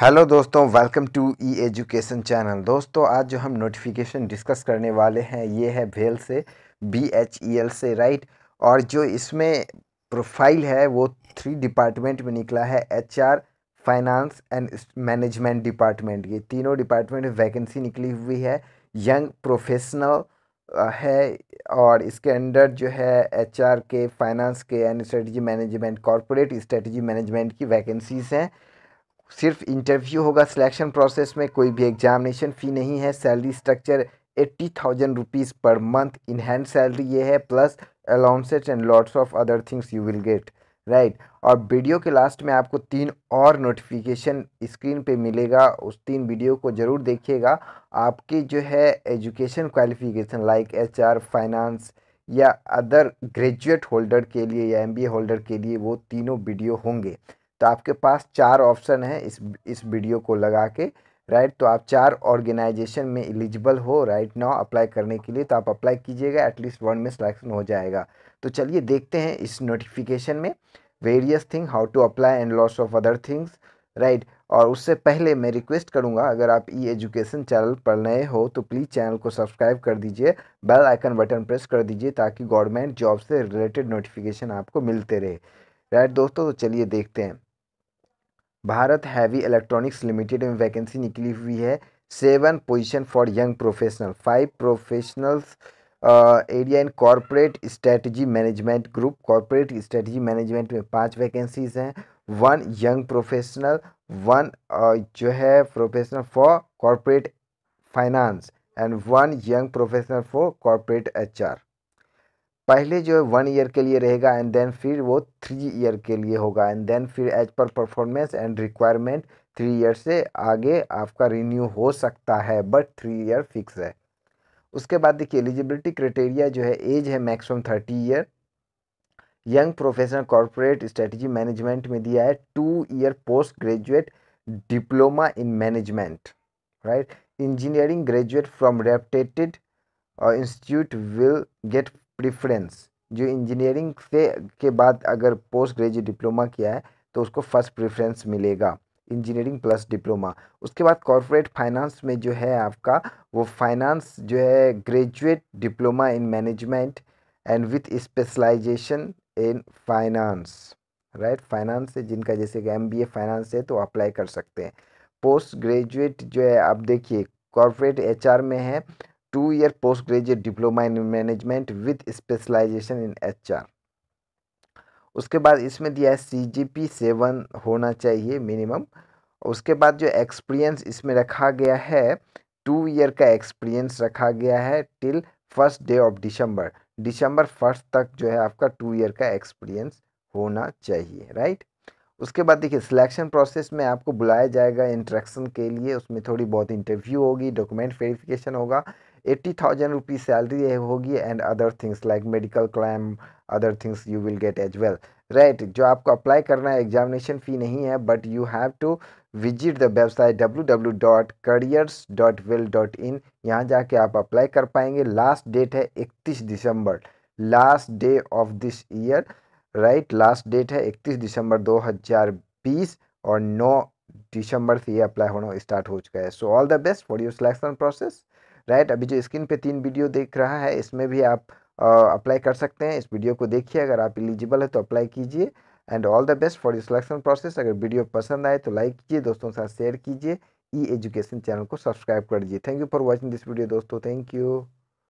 hello दोस्तों welcome to E education channel दोस्तों आज जो हम नोटिफिकेशन डिस्कस करने वाले हैं ये है भेल से बी एच ई एल से राइट और जो इसमें प्रोफाइल है वो थ्री डिपार्टमेंट में निकला है H R finance and management department ये तीनों डिपार्टमेंट में वैकेंसी निकली हुई है यंग प्रोफेशनल है और इसके अंडर जो है एच के फाइनेंस के and strategy management corporate strategy management की वैकेंसीज़ हैं सिर्फ इंटरव्यू होगा सिलेक्शन प्रोसेस में कोई भी एग्जामिनेशन फ़ी नहीं है salary structure eighty thousand rupees per month in hand salary ये है plus allowances and lots of other things you will get right और वीडियो के लास्ट में आपको तीन और नोटिफिकेशन स्क्रीन पे मिलेगा उस तीन वीडियो को ज़रूर देखिएगा आपके जो है education qualification like H finance या अदर ग्रेजुएट होल्डर के लिए या एम होल्डर के लिए वो तीनों वीडियो होंगे तो आपके पास चार ऑप्शन है इस इस वीडियो को लगा के राइट तो आप चार ऑर्गेनाइजेशन में एलिजिबल हो राइट नाउ अप्लाई करने के लिए तो आप अप्लाई कीजिएगा एटलीस्ट वन में सिलेक्शन हो जाएगा तो चलिए देखते हैं इस नोटिफिकेशन में various thing how to apply and lots of other things right और उससे पहले मैं रिक्वेस्ट करूंगा अगर आप ई एजुकेशन चैनल पर नए हो तो प्लीज़ चैनल को सब्सक्राइब कर दीजिए बेल आइकन बटन प्रेस कर दीजिए ताकि गवर्नमेंट जॉब से रिलेटेड नोटिफिकेशन आपको मिलते रहे राइट दोस्तों तो चलिए देखते हैं भारत हैवी इलेक्ट्रॉनिक्स लिमिटेड में वैकेंसी निकली हुई है seven position for young professional five professionals area in corporate strategy management group corporate strategy management में पांच वैकेंसीज हैं वन यंग प्रोफेशनल वन जो है professional for corporate finance and one young professional for corporate R पहले जो है one year के लिए रहेगा एंड देन फिर वो थ्री ईयर के लिए होगा एंड देन फिर as per performance and requirement three year से आगे आपका रिन्यू हो सकता है बट थ्री ईयर फिक्स है उसके बाद देखिए एलिजिबिलिटी क्राइटेरिया जो है एज है maximum thirty year young professional corporate strategy management में दिया है two year post graduate diploma in management right engineering graduate from reputed institute will get preference जो इंजीनियरिंग से के बाद अगर पोस्ट ग्रेजुएट डिप्लोमा किया है तो उसको फर्स्ट प्रेफरेंस मिलेगा इंजीनियरिंग प्लस डिप्लोमा उसके बाद कॉरपोरेट फाइनेंस में जो है आपका वो फाइनेंस जो है graduate diploma in management and with specialization in finance right finance से जिनका जैसे कि एम बी ए फाइनेंस है तो अप्लाई कर सकते हैं पोस्ट ग्रेजुएट जो है आप देखिए कॉरपोरेट एच आर में है two year post graduate diploma in management with specialization in HR उसके बाद इसमें दिया है सी जी पी सेवन होना चाहिए मिनिमम उसके बाद जो एक्सपीरियंस इसमें रखा गया है टू ईयर का एक्सपीरियंस रखा गया है till first day of December December first तक जो है आपका टू ईयर का एक्सपीरियंस होना चाहिए राइट उसके बाद देखिए सिलेक्शन प्रोसेस में आपको बुलाया जाएगा इंट्रैक्शन के लिए उसमें थोड़ी बहुत इंटरव्यू होगी डॉक्यूमेंट वेरिफिकेशन होगा एट्टी थाउजेंड रुपीज़ सैलरी होगी and other things like medical claim other things you will get as well right जो आपको अप्लाई करना है एग्जामिनेशन फ़ी नहीं है but you have to visit the website W W dot careers dot वेल dot in यहाँ जाके आप अप्लाई कर पाएंगे लास्ट डेट है इकतीस दिसंबर last day of this year right last date है इकतीस दिसंबर दो हज़ार बीस और नौ दिसंबर से ये अप्लाई होना स्टार्ट हो चुका है so all the best for your selection process right अभी जो स्क्रीन पे तीन वीडियो देख रहा है इसमें भी आप अप्लाई कर सकते हैं इस वीडियो को देखिए अगर आप एलिजिबल है तो अप्लाई कीजिए and all the best for you selection process अगर वीडियो पसंद आए तो लाइक कीजिए दोस्तों के साथ शेयर कीजिए ई एजुकेशन चैनल को सब्सक्राइब कर दीजिए thank you for watching this video दोस्तों थैंक यू